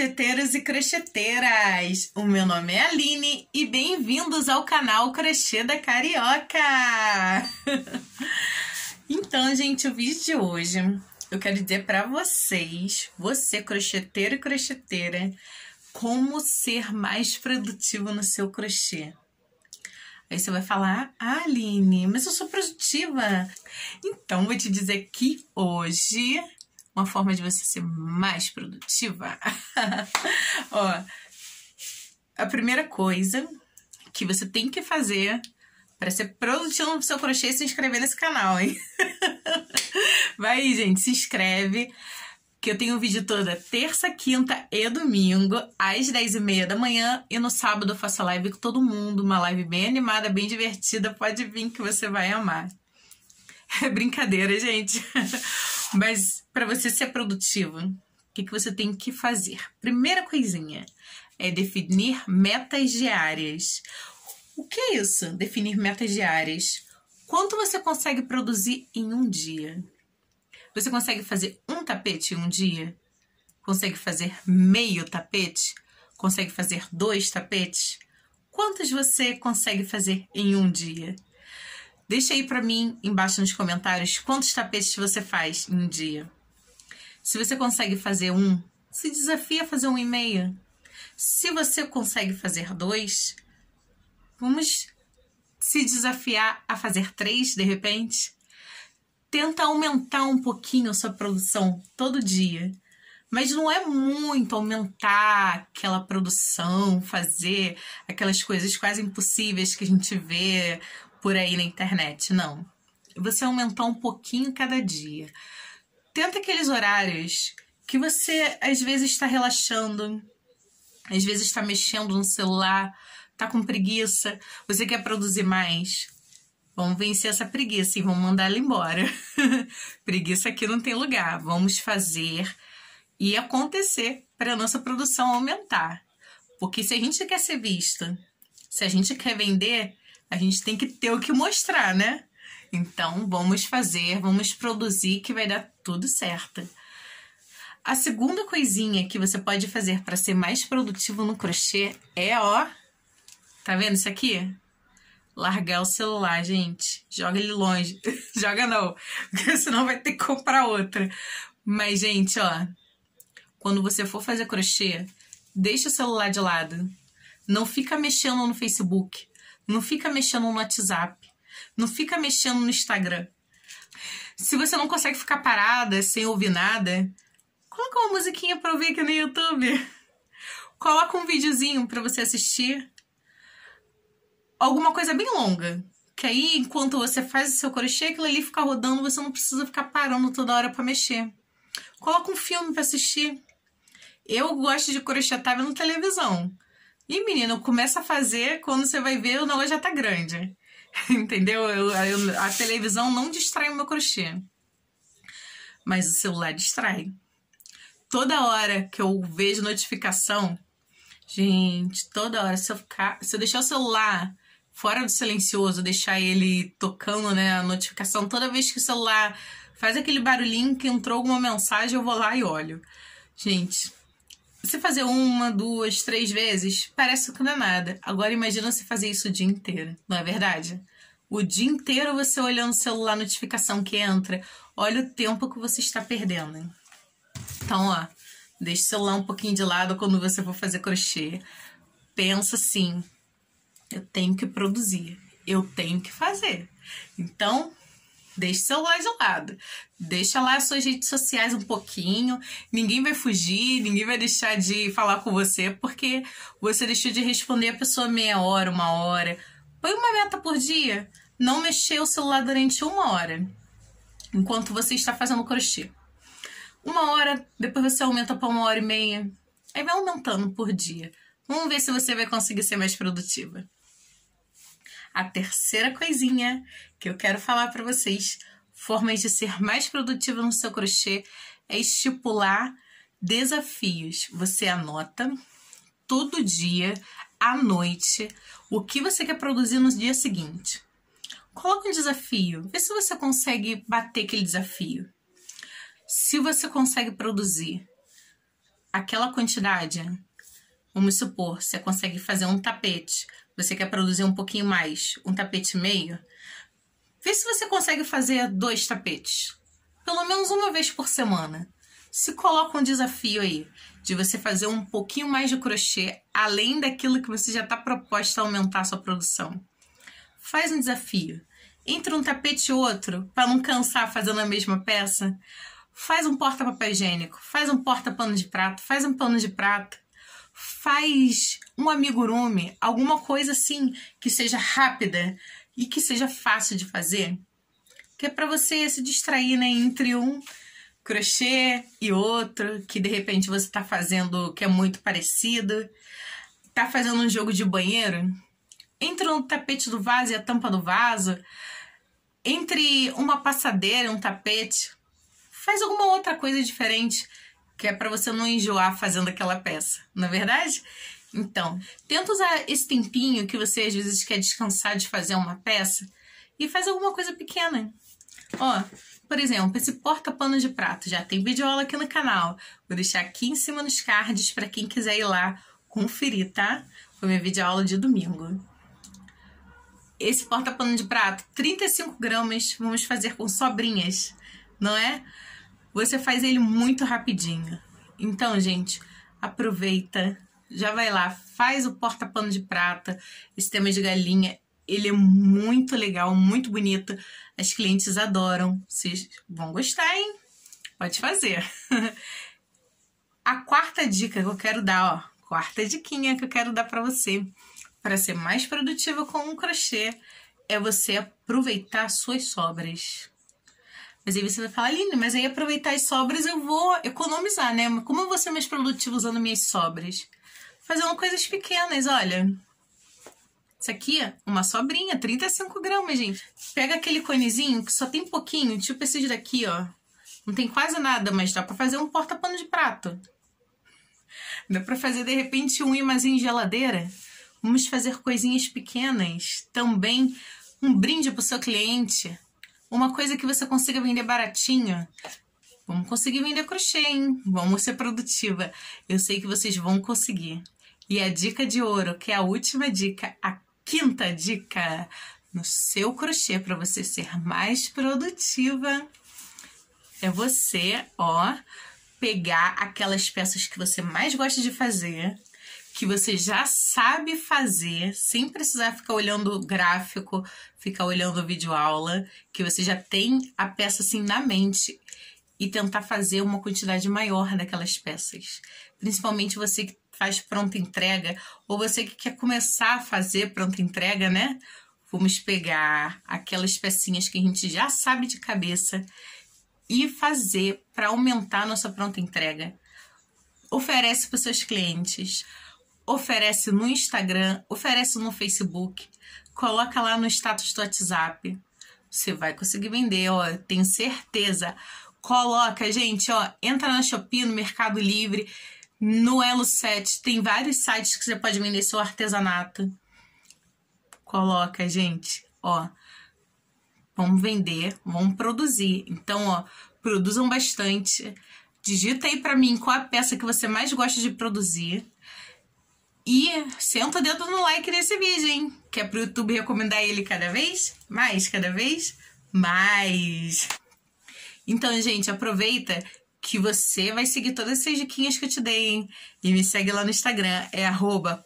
crocheteiros e crocheteiras! O meu nome é Aline e bem-vindos ao canal Crochê da Carioca! então, gente, o vídeo de hoje eu quero dizer para vocês, você crocheteiro e crocheteira, como ser mais produtivo no seu crochê. Aí você vai falar, ah, Aline, mas eu sou produtiva. Então, vou te dizer que hoje uma forma de você ser mais produtiva. Ó, a primeira coisa que você tem que fazer para ser produtivo no seu crochê é se inscrever nesse canal, hein? Vai aí, gente, se inscreve. Que eu tenho um vídeo toda terça, quinta e domingo, às 10h30 da manhã. E no sábado eu faço a live com todo mundo, uma live bem animada, bem divertida. Pode vir que você vai amar. É Brincadeira, gente. Mas para você ser produtivo, o que, que você tem que fazer? Primeira coisinha é definir metas diárias. O que é isso? Definir metas diárias. Quanto você consegue produzir em um dia? Você consegue fazer um tapete em um dia? Consegue fazer meio tapete? Consegue fazer dois tapetes? Quantos você consegue fazer em um dia? Deixa aí para mim embaixo nos comentários quantos tapetes você faz em um dia. Se você consegue fazer um, se desafia a fazer um e meio. Se você consegue fazer dois, vamos se desafiar a fazer três de repente. Tenta aumentar um pouquinho a sua produção todo dia. Mas não é muito aumentar aquela produção, fazer aquelas coisas quase impossíveis que a gente vê por aí na internet, não. Você aumentar um pouquinho cada dia. Tenta aqueles horários que você às vezes está relaxando, às vezes está mexendo no celular, está com preguiça, você quer produzir mais. Vamos vencer essa preguiça e vamos mandar ela embora. preguiça aqui não tem lugar. Vamos fazer e acontecer para a nossa produção aumentar. Porque se a gente quer ser vista, se a gente quer vender, a gente tem que ter o que mostrar, né? Então vamos fazer, vamos produzir que vai dar tudo certo. A segunda coisinha que você pode fazer para ser mais produtivo no crochê é, ó, tá vendo isso aqui? Largar o celular, gente. Joga ele longe. Joga não, porque senão vai ter que comprar outra. Mas, gente, ó, quando você for fazer crochê, deixa o celular de lado. Não fica mexendo no Facebook. Não fica mexendo no WhatsApp. Não fica mexendo no Instagram. Se você não consegue ficar parada sem ouvir nada, coloca uma musiquinha pra ouvir aqui no YouTube. Coloca um videozinho para você assistir. Alguma coisa bem longa. Que aí, enquanto você faz o seu crochê, aquilo ali fica rodando, você não precisa ficar parando toda hora para mexer. Coloca um filme para assistir. Eu gosto de crochetar tá vendo televisão. E, menino, começa a fazer quando você vai ver o negócio já tá grande. Entendeu? Eu, eu, a televisão não distrai o meu crochê. Mas o celular distrai. Toda hora que eu vejo notificação, gente, toda hora, se eu, ficar, se eu deixar o celular fora do silencioso, deixar ele tocando né, a notificação, toda vez que o celular faz aquele barulhinho que entrou alguma mensagem, eu vou lá e olho. Gente, você fazer uma, duas, três vezes, parece que não é nada. Agora imagina você fazer isso o dia inteiro, não é verdade? O dia inteiro você olhando o celular, notificação que entra, olha o tempo que você está perdendo. Hein? Então, ó, deixa o celular um pouquinho de lado quando você for fazer crochê. Pensa assim, eu tenho que produzir, eu tenho que fazer. Então, Deixe seu celular de lado. Deixa lá as suas redes sociais um pouquinho. Ninguém vai fugir, ninguém vai deixar de falar com você porque você deixou de responder a pessoa meia hora, uma hora. Põe uma meta por dia. Não mexer o celular durante uma hora enquanto você está fazendo crochê. Uma hora, depois você aumenta para uma hora e meia. Aí vai aumentando por dia. Vamos ver se você vai conseguir ser mais produtiva a terceira coisinha que eu quero falar para vocês, formas de ser mais produtiva no seu crochê, é estipular desafios. Você anota todo dia, à noite, o que você quer produzir no dia seguinte. Coloca um desafio, vê se você consegue bater aquele desafio. Se você consegue produzir aquela quantidade, vamos supor, você consegue fazer um tapete, você quer produzir um pouquinho mais, um tapete meio, vê se você consegue fazer dois tapetes, pelo menos uma vez por semana. Se coloca um desafio aí de você fazer um pouquinho mais de crochê além daquilo que você já está proposta a aumentar a sua produção. Faz um desafio. Entre um tapete e outro, para não cansar fazendo a mesma peça, faz um porta-papel higiênico, faz um porta-pano de prato, faz um pano de prato faz um amigurume, alguma coisa assim que seja rápida e que seja fácil de fazer, que é para você se distrair, né, entre um crochê e outro, que de repente você está fazendo que é muito parecido, está fazendo um jogo de banheiro, entre um tapete do vaso e a tampa do vaso, entre uma passadeira e um tapete, faz alguma outra coisa diferente que é para você não enjoar fazendo aquela peça, não é verdade? Então, tenta usar esse tempinho que você às vezes quer descansar de fazer uma peça e faz alguma coisa pequena. Ó, por exemplo, esse porta-pano de prato já tem vídeo aula aqui no canal. Vou deixar aqui em cima nos cards para quem quiser ir lá conferir, tá? Foi minha vídeo aula de domingo. Esse porta-pano de prato, 35 gramas, vamos fazer com sobrinhas, não é? Você faz ele muito rapidinho. Então, gente, aproveita, já vai lá, faz o porta-pano de prata, esse tema de galinha. Ele é muito legal, muito bonito. As clientes adoram. Vocês vão gostar, hein? Pode fazer. A quarta dica que eu quero dar, ó, quarta diquinha que eu quero dar para você, para ser mais produtiva com um crochê, é você aproveitar suas sobras. Mas aí você vai falar, Aline, mas aí aproveitar as sobras eu vou economizar, né? Como eu vou ser mais produtivo usando minhas sobras? Fazendo coisas pequenas, olha. Isso aqui, uma sobrinha, 35 gramas, gente. Pega aquele conezinho que só tem pouquinho, tipo esse daqui, ó. Não tem quase nada, mas dá pra fazer um porta-pano de prato. Dá pra fazer, de repente, um imãzinho em geladeira. Vamos fazer coisinhas pequenas. Também um brinde pro seu cliente uma coisa que você consiga vender baratinho. Vamos conseguir vender crochê, hein? Vamos ser produtiva. Eu sei que vocês vão conseguir. E a dica de ouro, que é a última dica, a quinta dica no seu crochê para você ser mais produtiva, é você, ó, pegar aquelas peças que você mais gosta de fazer que você já sabe fazer, sem precisar ficar olhando o gráfico, ficar olhando vídeo aula, que você já tem a peça assim na mente e tentar fazer uma quantidade maior daquelas peças. Principalmente você que faz pronta entrega ou você que quer começar a fazer pronta entrega, né? Vamos pegar aquelas pecinhas que a gente já sabe de cabeça e fazer para aumentar nossa pronta entrega. Oferece para seus clientes oferece no Instagram, oferece no Facebook, coloca lá no status do WhatsApp. Você vai conseguir vender, ó, tenho certeza. Coloca, gente, ó, entra na Shopee, no Mercado Livre, no Elo 7, tem vários sites que você pode vender seu artesanato. Coloca, gente, ó. Vamos vender, vamos produzir. Então, ó, produzam bastante. Digita aí para mim qual a peça que você mais gosta de produzir. E senta dedo no like nesse vídeo, hein? Que é pro YouTube recomendar ele cada vez mais, cada vez mais. Então, gente, aproveita que você vai seguir todas essas diquinhas que eu te dei, hein? E me segue lá no Instagram, é arroba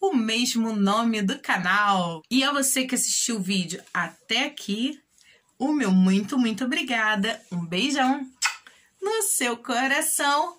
o mesmo nome do canal. E a você que assistiu o vídeo até aqui, o meu muito, muito obrigada. Um beijão no seu coração.